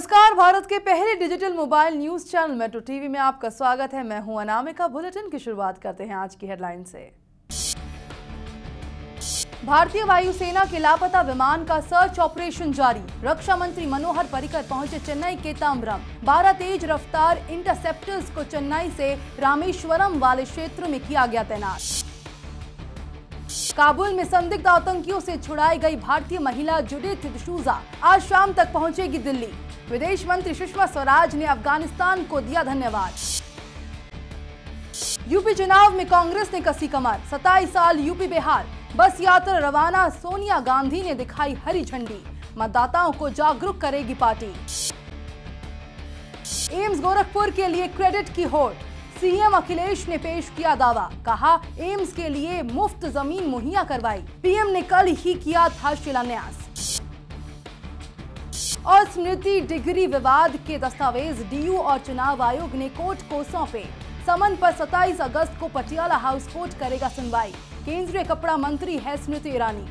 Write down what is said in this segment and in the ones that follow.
नमस्कार भारत के पहले digital mobile news channel Metro TV में आपका स्वागत है मैं हूं अनामिका बुलेटिन की शुरुआत करते हैं आज की हेडलाइन से भारतीय वायुसेना के लापता विमान का सर्च ऑपरेशन जारी रक्षा मंत्री मनोहर पर्रिकर पहुंचे चेन्नई के ताम्बरम बारह तेज रफ्तार इंटरसेप्टर्स को चेन्नई से रामेश्वरम वाले क्षेत्र में किया गया तैनात काबुल में संदिग्ध आतंकियों से छुड़ाई गई भारतीय महिला जुड़े डिसूजा आज शाम तक पहुंचेगी दिल्ली विदेश मंत्री सुषमा स्वराज ने अफगानिस्तान को दिया धन्यवाद यूपी चुनाव में कांग्रेस ने कसी कमर सताईस साल यूपी बिहार बस यात्रा रवाना सोनिया गांधी ने दिखाई हरी झंडी मतदाताओं को जागरूक करेगी पार्टी एम्स गोरखपुर के लिए क्रेडिट की होड़ सीएम अखिलेश ने पेश किया दावा कहा एम्स के लिए मुफ्त जमीन मुहैया करवाई पीएम ने कल ही किया था शिलान्यास और स्मृति डिग्री विवाद के दस्तावेज डीयू और चुनाव आयोग ने कोर्ट को सौंपे समन पर 27 अगस्त को पटियाला हाउस कोर्ट करेगा सुनवाई केंद्रीय कपड़ा मंत्री है स्मृति ईरानी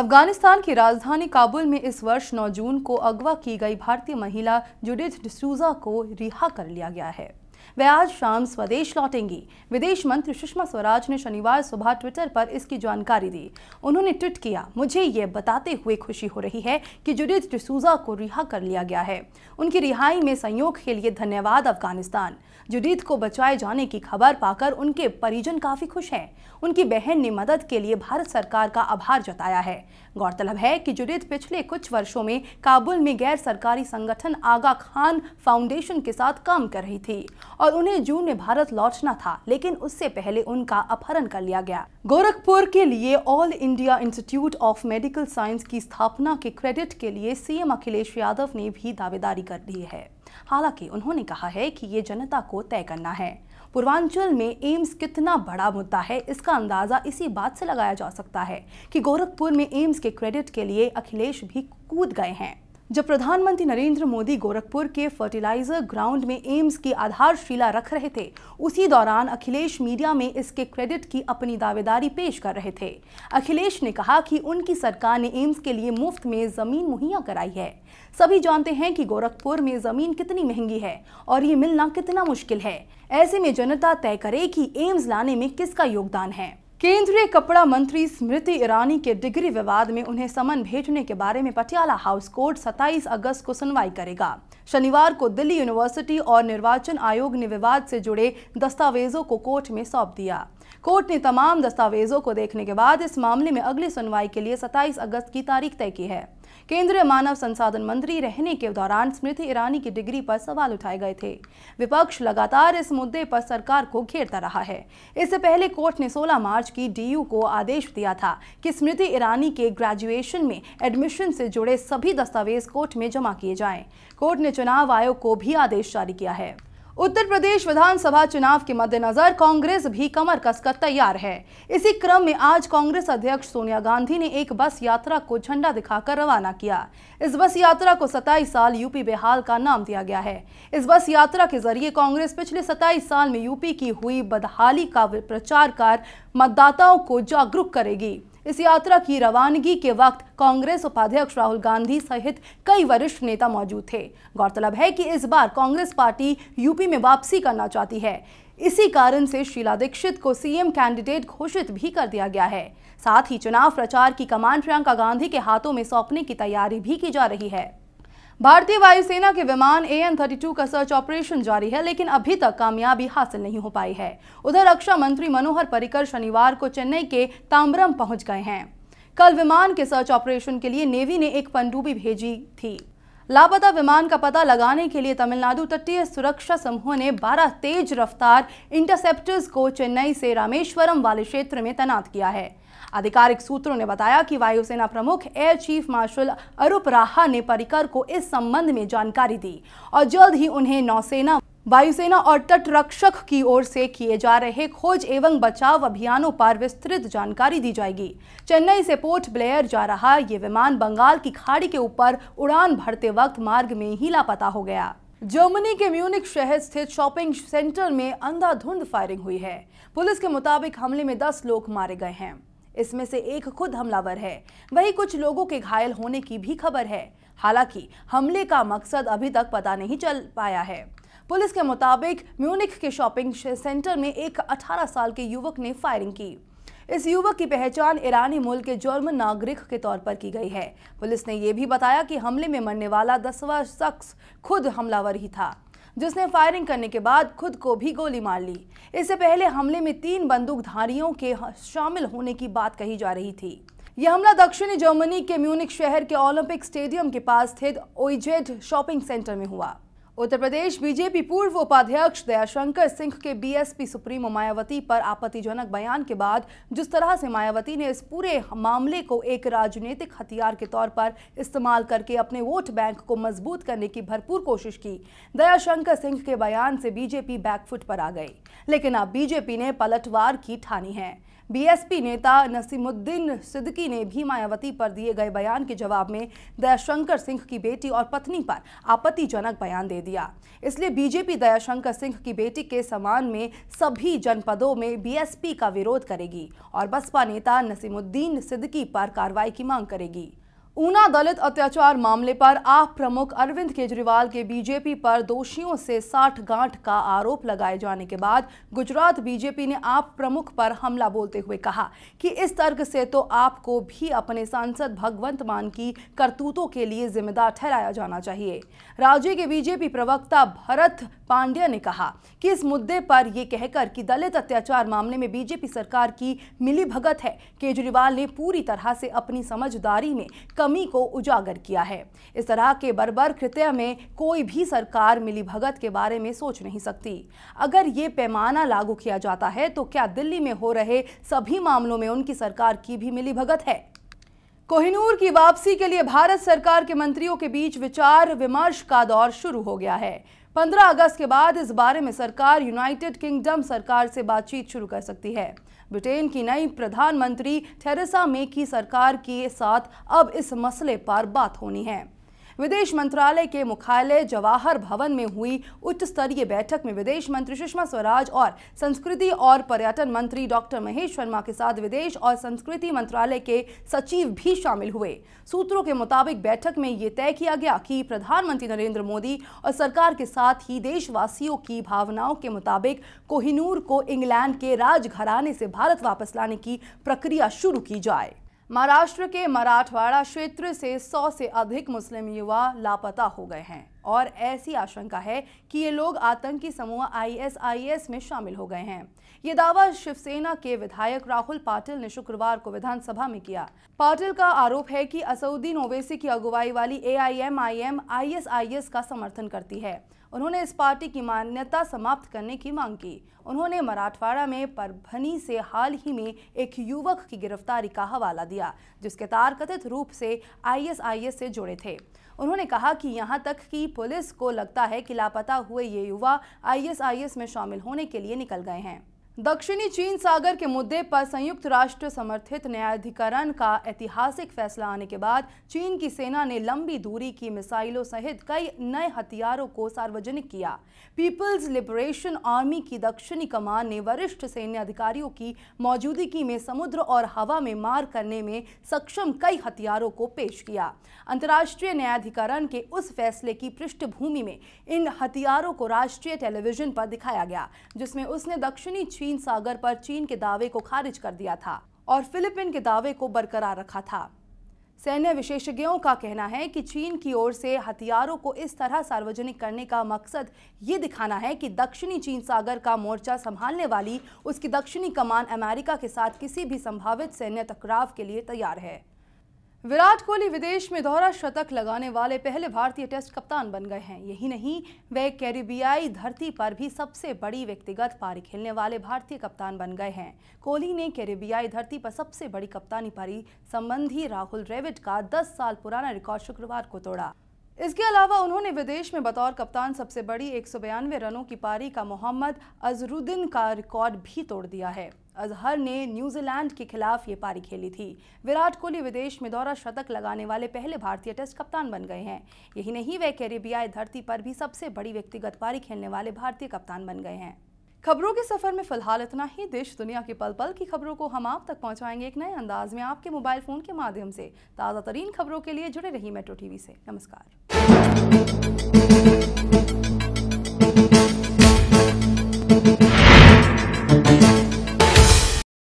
अफगानिस्तान की राजधानी काबुल में इस वर्ष 9 जून को अगवा की गई भारतीय महिला जुडिथ डिसूजा को रिहा कर लिया गया है वे आज शाम स्वदेश लौटेंगी विदेश मंत्री सुषमा स्वराज ने शनिवार सुबह ट्विटर पर इसकी जानकारी दी उन्होंने ट्वीट किया मुझे ये बताते हुए खुशी हो रही है कि जुडित डिसूजा को रिहा कर लिया गया है उनकी रिहाई में संयोग के लिए धन्यवाद अफगानिस्तान जुडीत को बचाए जाने की खबर पाकर उनके परिजन काफी खुश हैं उनकी बहन ने मदद के लिए भारत सरकार का आभार जताया है गौरतलब है कि जुडीत पिछले कुछ वर्षों में काबुल में गैर सरकारी संगठन आगा खान फाउंडेशन के साथ काम कर रही थी और और उन्हें जून में भारत लौटना था लेकिन उससे पहले उनका अपहरण कर लिया गया गोरखपुर के लिए All India Institute of Medical Science की स्थापना के क्रेडिट के लिए सीएम अखिलेश यादव ने भी दावेदारी कर दी है हालांकि उन्होंने कहा है कि ये जनता को तय करना है पूर्वांचल में एम्स कितना बड़ा मुद्दा है इसका अंदाजा इसी बात से लगाया जा सकता है कि गोरखपुर में एम्स के क्रेडिट के लिए अखिलेश भी कूद गए हैं जब प्रधानमंत्री नरेंद्र मोदी गोरखपुर के फर्टिलाइजर ग्राउंड में एम्स की आधारशिला रख रहे थे उसी दौरान अखिलेश मीडिया में इसके क्रेडिट की अपनी दावेदारी पेश कर रहे थे अखिलेश ने कहा कि उनकी सरकार ने एम्स के लिए मुफ्त में जमीन मुहैया कराई है सभी जानते हैं कि गोरखपुर में जमीन कितनी महंगी है और ये मिलना कितना मुश्किल है ऐसे में जनता तय करे कि एम्स लाने में किसका योगदान है केंद्रीय कपड़ा मंत्री स्मृति ईरानी के डिग्री विवाद में उन्हें समन भेजने के बारे में पटियाला हाउस कोर्ट 27 अगस्त को सुनवाई करेगा शनिवार को दिल्ली यूनिवर्सिटी और निर्वाचन आयोग ने विवाद से जुड़े दस्तावेजों को कोर्ट में सौंप दिया कोर्ट ने तमाम दस्तावेजों को देखने के बाद इस मामले में अगली सुनवाई के लिए 27 अगस्त की तारीख तय की है केंद्रीय मानव संसाधन मंत्री रहने के दौरान स्मृति ईरानी की डिग्री पर सवाल उठाए गए थे विपक्ष लगातार इस मुद्दे पर सरकार को घेरता रहा है इससे पहले कोर्ट ने 16 मार्च की डीयू को आदेश दिया था कि स्मृति ईरानी के ग्रेजुएशन में एडमिशन से जुड़े सभी दस्तावेज कोर्ट में जमा किए जाएं। कोर्ट ने चुनाव आयोग को भी आदेश जारी किया है उत्तर प्रदेश विधानसभा चुनाव के मद्देनजर कांग्रेस भी कमर कसकर तैयार है इसी क्रम में आज कांग्रेस अध्यक्ष सोनिया गांधी ने एक बस यात्रा को झंडा दिखाकर रवाना किया इस बस यात्रा को 27 साल यूपी बेहाल का नाम दिया गया है इस बस यात्रा के जरिए कांग्रेस पिछले 27 साल में यूपी की हुई बदहाली का प्रचार कर मतदाताओं को जागरूक करेगी इस यात्रा की रवानगी के वक्त कांग्रेस उपाध्यक्ष राहुल गांधी सहित कई वरिष्ठ नेता मौजूद थे गौरतलब है कि इस बार कांग्रेस पार्टी यूपी में वापसी करना चाहती है इसी कारण से शीला दीक्षित को सीएम कैंडिडेट घोषित भी कर दिया गया है साथ ही चुनाव प्रचार की कमान प्रियंका गांधी के हाथों में सौंपने की तैयारी भी की जा रही है भारतीय वायुसेना के विमान ए एन थर्टी का सर्च ऑपरेशन जारी है लेकिन अभी तक कामयाबी हासिल नहीं हो पाई है उधर रक्षा मंत्री मनोहर परिकर शनिवार को चेन्नई के ताम्बरम पहुंच गए हैं कल विमान के सर्च ऑपरेशन के लिए नेवी ने एक पनडुबी भेजी थी लापता विमान का पता लगाने के लिए तमिलनाडु तटीय सुरक्षा समूह ने 12 तेज रफ्तार इंटरसेप्टर्स को चेन्नई से रामेश्वरम वाले क्षेत्र में तैनात किया है आधिकारिक सूत्रों ने बताया कि वायुसेना प्रमुख एयर चीफ मार्शल अरूप राहा ने परिकर को इस संबंध में जानकारी दी और जल्द ही उन्हें नौसेना वायुसेना और तटरक्षक की ओर से किए जा रहे खोज एवं बचाव अभियानों पर विस्तृत जानकारी दी जाएगी चेन्नई से पोर्ट ब्लेयर जा रहा ये विमान बंगाल की खाड़ी के ऊपर उड़ान भरते वक्त मार्ग में ही लापता हो गया जर्मनी के म्यूनिक शहर स्थित शॉपिंग सेंटर में अंधाधुंध फायरिंग हुई है पुलिस के मुताबिक हमले में दस लोग मारे गए हैं इसमें से एक खुद हमलावर है वही कुछ लोगों के घायल होने की भी खबर है हालांकि हमले का मकसद अभी तक पता नहीं चल पाया है पुलिस के मुताबिक म्यूनिक के शॉपिंग सेंटर में एक 18 साल के युवक ने फायरिंग की इस युवक की पहचान ईरानी मुल्क के जर्मन नागरिक के तौर पर की गई है पुलिस ने यह भी बताया कि हमले में मरने वाला दसवा शख्स खुद हमलावर ही था जिसने फायरिंग करने के बाद खुद को भी गोली मार ली इससे पहले हमले में तीन बंदूकधारियों के शामिल होने की बात कही जा रही थी यह हमला दक्षिणी जर्मनी के म्यूनिक शहर के ओलंपिक स्टेडियम के पास स्थित ओइजेड शॉपिंग सेंटर में हुआ उत्तर प्रदेश बीजेपी पूर्व उपाध्यक्ष दयाशंकर सिंह के बीएसपी सुप्रीमो मायावती पर आपत्तिजनक बयान के बाद जिस तरह से मायावती ने इस पूरे मामले को एक राजनीतिक हथियार के तौर पर इस्तेमाल करके अपने वोट बैंक को मजबूत करने की भरपूर कोशिश की दयाशंकर सिंह के बयान से बीजेपी बैकफुट पर आ गई लेकिन अब बीजेपी ने पलटवार की ठानी है बीएसपी नेता नसीमुद्दीन सिद्दकी ने भी मायावती पर दिए गए बयान के जवाब में दयाशंकर सिंह की बेटी और पत्नी पर आपत्तिजनक बयान दे दिया इसलिए बीजेपी दयाशंकर सिंह की बेटी के समान में सभी जनपदों में बीएसपी का विरोध करेगी और बसपा नेता नसीमुद्दीन सिद्दकी पर कार्रवाई की मांग करेगी ऊना दलित अत्याचार मामले पर आप प्रमुख अरविंद केजरीवाल के बीजेपी पर दोषियों से साठ गांठ का आरोप लगाए जाने के बाद गुजरात बीजेपी ने आप प्रमुख पर हमला बोलते हुए कहा कि इस तर्क से तो आपको भी अपने सांसद भगवंत मान की करतूतों के लिए जिम्मेदार ठहराया जाना चाहिए राज्य के बीजेपी प्रवक्ता भरत पांड्या ने कहा कि इस मुद्दे पर यह कहकर कि दलित अत्याचार मामले में बीजेपी सरकार की मिली है केजरीवाल ने पूरी तरह से अपनी समझदारी में कमी को उजागर किया है इस तरह के बर्बर कृत्य में कोई भी सरकार मिलीभगत के बारे में सोच नहीं सकती अगर ये पैमाना लागू किया जाता है तो क्या दिल्ली में हो रहे सभी मामलों में उनकी सरकार की भी मिलीभगत है कोहिनूर की वापसी के लिए भारत सरकार के मंत्रियों के बीच विचार विमर्श का दौर शुरू हो गया है 15 अगस्त के बाद इस बारे में सरकार यूनाइटेड किंगडम सरकार से बातचीत शुरू कर सकती है ब्रिटेन की नई प्रधानमंत्री थेरेसा मे की सरकार के साथ अब इस मसले पर बात होनी है विदेश मंत्रालय के मुख्यालय जवाहर भवन में हुई उच्च स्तरीय बैठक में विदेश मंत्री सुषमा स्वराज और संस्कृति और पर्यटन मंत्री डॉक्टर महेश शर्मा के साथ विदेश और संस्कृति मंत्रालय के सचिव भी शामिल हुए सूत्रों के मुताबिक बैठक में ये तय किया गया कि प्रधानमंत्री नरेंद्र मोदी और सरकार के साथ ही देशवासियों की भावनाओं के मुताबिक कोहिनूर को इंग्लैंड के राजघराने से भारत वापस लाने की प्रक्रिया शुरू की जाए महाराष्ट्र के मराठवाड़ा क्षेत्र से सौ से अधिक मुस्लिम युवा लापता हो गए हैं और ऐसी आशंका है कि ये लोग आतंकी समूह आईएसआईएस में शामिल हो गए हैं ये दावा शिवसेना के विधायक राहुल पाटिल ने शुक्रवार को विधानसभा में किया पाटिल का आरोप है कि असउद्दीन ओवैसी की अगुवाई वाली एआईएमआईएम आईएसआईएस का समर्थन करती है उन्होंने इस पार्टी की मान्यता समाप्त करने की मांग की उन्होंने मराठवाड़ा में परभनी से हाल ही में एक युवक की गिरफ्तारी का हवाला दिया जिसके तार कथित रूप से आईएसआईएस से जुड़े थे उन्होंने कहा कि यहां तक कि पुलिस को लगता है कि लापता हुए ये युवा आईएसआईएस में शामिल होने के लिए निकल गए हैं दक्षिणी चीन सागर के मुद्दे पर संयुक्त राष्ट्र समर्थित न्यायाधिकरण का ऐतिहासिक फैसला आने के बाद चीन की सेना ने लंबी दूरी की मिसाइलों सहित कई नए हथियारों को सार्वजनिक किया पीपल्स लिबरेशन आर्मी की दक्षिणी कमान ने वरिष्ठ सैन्य अधिकारियों की मौजूदगी में समुद्र और हवा में मार करने में सक्षम कई हथियारों को पेश किया अंतर्राष्ट्रीय न्यायाधिकरण के उस फैसले की पृष्ठभूमि में इन हथियारों को राष्ट्रीय टेलीविजन पर दिखाया गया जिसमें उसने दक्षिणी चीन चीन सागर पर चीन के दावे को खारिज कर दिया था और फिलिपिन के दावे को बरकरार रखा था सैन्य विशेषज्ञों का कहना है कि चीन की ओर से हथियारों को इस तरह सार्वजनिक करने का मकसद ये दिखाना है कि दक्षिणी चीन सागर का मोर्चा संभालने वाली उसकी दक्षिणी कमान अमेरिका के साथ किसी भी संभावित सैन्य टकराव के लिए तैयार है विराट कोहली विदेश में दोहरा शतक लगाने वाले पहले भारतीय टेस्ट कप्तान बन गए हैं यही नहीं वे कैरिबियाई धरती पर भी सबसे बड़ी व्यक्तिगत पारी खेलने वाले भारतीय कप्तान बन गए हैं कोहली ने कैरिबियाई धरती पर सबसे बड़ी कप्तानी पारी संबंधी राहुल रेविड का 10 साल पुराना रिकॉर्ड शुक्रवार को तोड़ा इसके अलावा उन्होंने विदेश में बतौर कप्तान सबसे बड़ी एक रनों की पारी का मोहम्मद अजरुद्दीन का रिकॉर्ड भी तोड़ दिया है अजहर ने न्यूजीलैंड के खिलाफ ये पारी खेली थी विराट कोहली विदेश में दौरा शतक लगाने वाले पहले भारतीय टेस्ट कप्तान बन गए हैं यही नहीं वे कैरेबियाई धरती पर भी सबसे बड़ी व्यक्तिगत पारी खेलने वाले भारतीय कप्तान बन गए हैं खबरों के सफर में फिलहाल इतना ही देश दुनिया के पल पल की खबरों को हम आप तक पहुंचाएंगे एक नए अंदाज में आपके मोबाइल फोन के माध्यम से ताज़ा तरीन खबरों के लिए जुड़े रही मेट्रो टीवी से नमस्कार